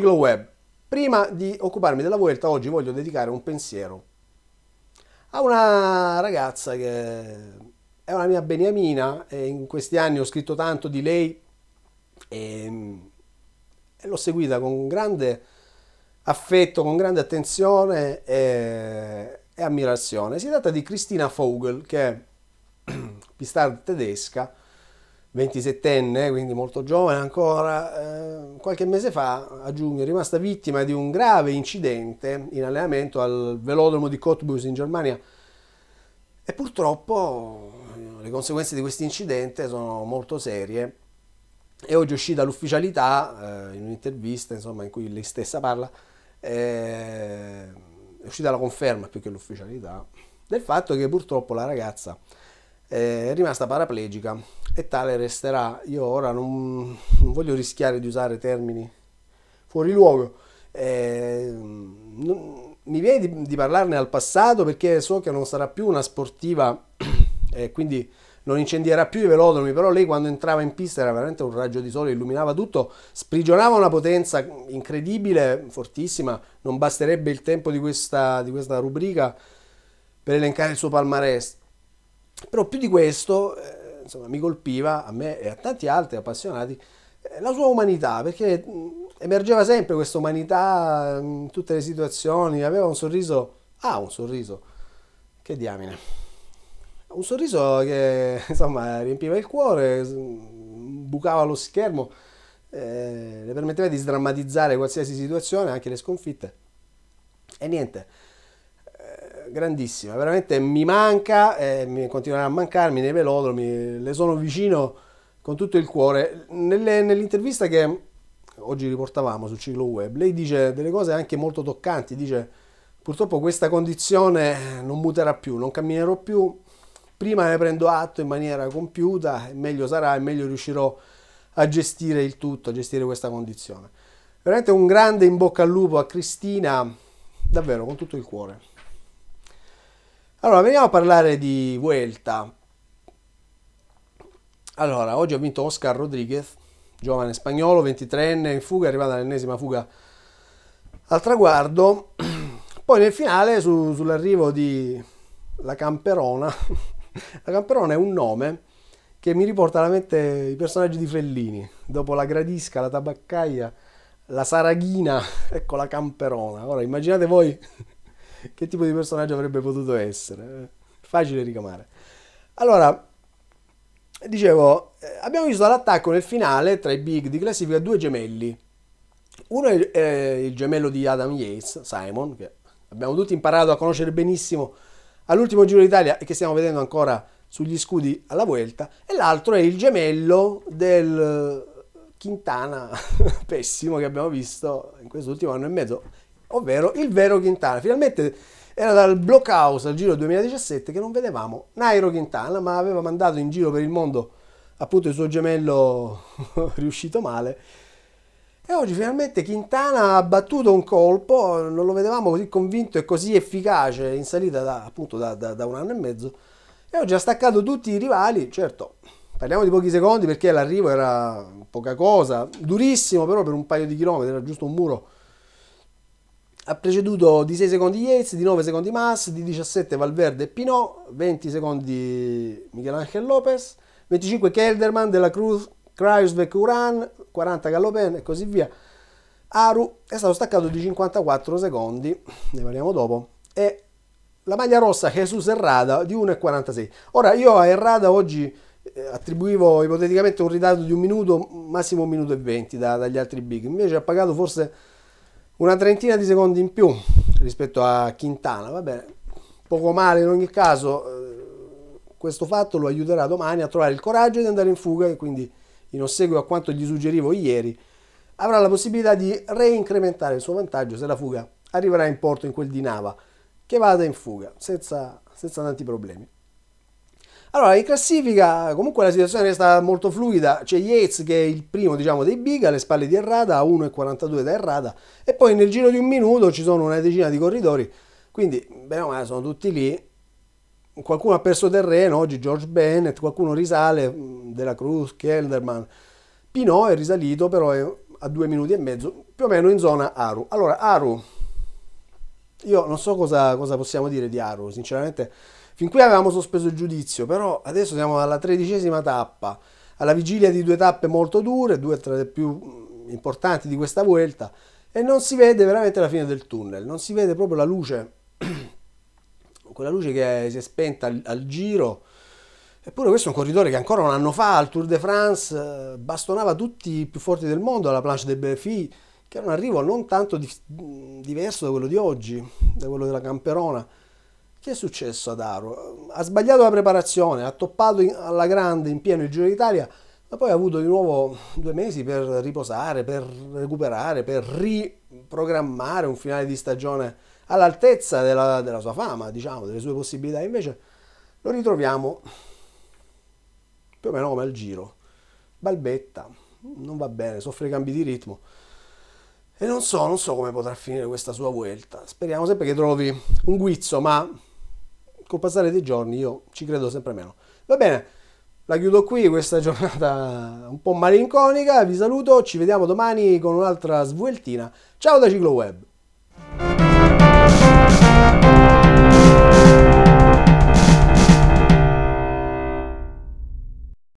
Giglo Web. Prima di occuparmi della Vuelta, oggi voglio dedicare un pensiero a una ragazza che è una mia beniamina e in questi anni ho scritto tanto di lei e, mm, e l'ho seguita con grande affetto, con grande attenzione e, e ammirazione. Si tratta di Cristina Vogel, che è pistard tedesca, 27enne, quindi molto giovane ancora, eh, qualche mese fa a giugno è rimasta vittima di un grave incidente in allenamento al velodromo di Cottbus in Germania e purtroppo eh, le conseguenze di questo incidente sono molto serie e oggi è uscita l'ufficialità eh, in un'intervista insomma, in cui lei stessa parla, eh, è uscita la conferma più che l'ufficialità del fatto che purtroppo la ragazza è rimasta paraplegica e tale resterà. Io ora non, non voglio rischiare di usare termini fuori luogo. Eh, non, mi viene di, di, parlarne al passato perché so che non sarà più una sportiva e eh, quindi non incendierà più i velodromi, però lei quando entrava in pista era veramente un raggio di sole, illuminava tutto, sprigionava una potenza incredibile, fortissima, non basterebbe il tempo di questa, di questa rubrica per elencare il suo palmarès però più di questo, eh, insomma, mi colpiva a me e a tanti altri appassionati eh, la sua umanità, perché mm, emergeva sempre questa umanità mm, in tutte le situazioni, aveva un sorriso, ah un sorriso, che diamine, un sorriso che insomma riempiva il cuore, bucava lo schermo, eh, le permetteva di sdrammatizzare qualsiasi situazione, anche le sconfitte. E niente, grandissima, veramente mi manca, eh, continuerà a mancarmi nei velodromi, le sono vicino con tutto il cuore. Nelle, nell'intervista che oggi riportavamo sul ciclo web, lei dice delle cose anche molto toccanti, dice purtroppo questa condizione eh, non muterà più, non camminerò più, prima ne prendo atto in maniera compiuta, meglio sarà e meglio riuscirò a gestire il tutto, a gestire questa condizione. Veramente un grande in bocca al lupo a Cristina, davvero con tutto il cuore. Allora, veniamo a parlare di Vuelta. Allora, oggi ha vinto Oscar Rodriguez, giovane spagnolo, 23enne in fuga, è arrivata all'ennesima fuga al traguardo. Poi nel finale, su, sull'arrivo di La Camperona, La Camperona è un nome che mi riporta alla mente i personaggi di Fellini, dopo la Gradisca, la Tabaccaia, la Saraghina, ecco la Camperona. Ora immaginate voi che tipo di personaggio avrebbe potuto essere. Eh. Facile ricamare. Allora, dicevo, eh, abbiamo visto all'attacco nel finale tra i big di classifica due gemelli. Uno è, il gemello di Adam Yates, Simon, che abbiamo tutti imparato a conoscere benissimo all'ultimo Giro d'Italia e che stiamo vedendo ancora sugli scudi alla Vuelta, e l'altro è il gemello del Quintana, pessimo che abbiamo visto in quest'ultimo anno e mezzo, ovvero il vero Quintana. Finalmente era dal blockhouse al giro 2017 che non vedevamo Nairo Quintana, ma aveva mandato in giro per il mondo appunto il suo gemello riuscito male. E oggi finalmente Quintana ha battuto un colpo, non lo vedevamo così convinto e così efficace in salita da, appunto da, da, da un anno e mezzo. E oggi ha staccato tutti i rivali, certo, parliamo di pochi secondi perché l'arrivo era poca cosa, durissimo però per un paio di chilometri, era giusto un muro ha preceduto di 6 secondi Yates, di 9 secondi Mass, di 17 Valverde e Pinot, 20 secondi Miguel Angel Lopez, 25 Kelderman, Della Cruz, Kreisbeck, Uran, 40 Gallopen e così via. Aru è stato staccato di 54 secondi, ne parliamo dopo, e la maglia rossa Jesus Errada di 1,46. Ora io a Errada oggi eh, attribuivo ipoteticamente un ritardo di un minuto, massimo un minuto e venti da, dagli altri big, invece ha pagato forse una trentina di secondi in più rispetto a Quintana, va bene, poco male in ogni caso, eh, questo fatto lo aiuterà domani a trovare il coraggio di andare in fuga e quindi in ossequio a quanto gli suggerivo ieri, avrà la possibilità di reincrementare il suo vantaggio se la fuga arriverà in porto in quel di Nava, che vada in fuga senza, senza tanti problemi. Allora, in classifica comunque la situazione resta molto fluida, c'è Yates che è il primo diciamo, dei big alle spalle di Errada, a 1,42 da Errada e poi nel giro di un minuto ci sono una decina di corridori, quindi bene o male sono tutti lì, qualcuno ha perso terreno, oggi George Bennett, qualcuno risale, mm, Della Cruz, Kelderman, Pinot è risalito però è a due minuti e mezzo, più o meno in zona Aru. Allora Aru, io non so cosa, cosa possiamo dire di Aru, sinceramente Fin qui avevamo sospeso il giudizio, però adesso siamo alla tredicesima tappa, alla vigilia di due tappe molto dure, due tra le più mm, importanti di questa vuelta, e non si vede veramente la fine del tunnel, non si vede proprio la luce, quella luce che si è spenta al, al giro. Eppure questo è un corridore che ancora un anno fa al Tour de France eh, bastonava tutti i più forti del mondo alla Planche de Belfi, che era un arrivo non tanto di, mm, diverso da quello di oggi, da quello della Camperona. Che è successo ad Aro? Ha sbagliato la preparazione, ha toppato in, alla grande in pieno il Giro d'Italia, ma poi ha avuto di nuovo due mesi per riposare, per recuperare, per riprogrammare un finale di stagione all'altezza della, della sua fama, diciamo, delle sue possibilità. Invece lo ritroviamo più o meno come al Giro. Balbetta, non va bene, soffre i cambi di ritmo. E non so, non so come potrà finire questa sua vuelta. Speriamo sempre che trovi un guizzo, ma col passare dei giorni io ci credo sempre meno. Va bene, la chiudo qui questa giornata un po' malinconica, vi saluto, ci vediamo domani con un'altra svueltina. Ciao da Ciclo Web!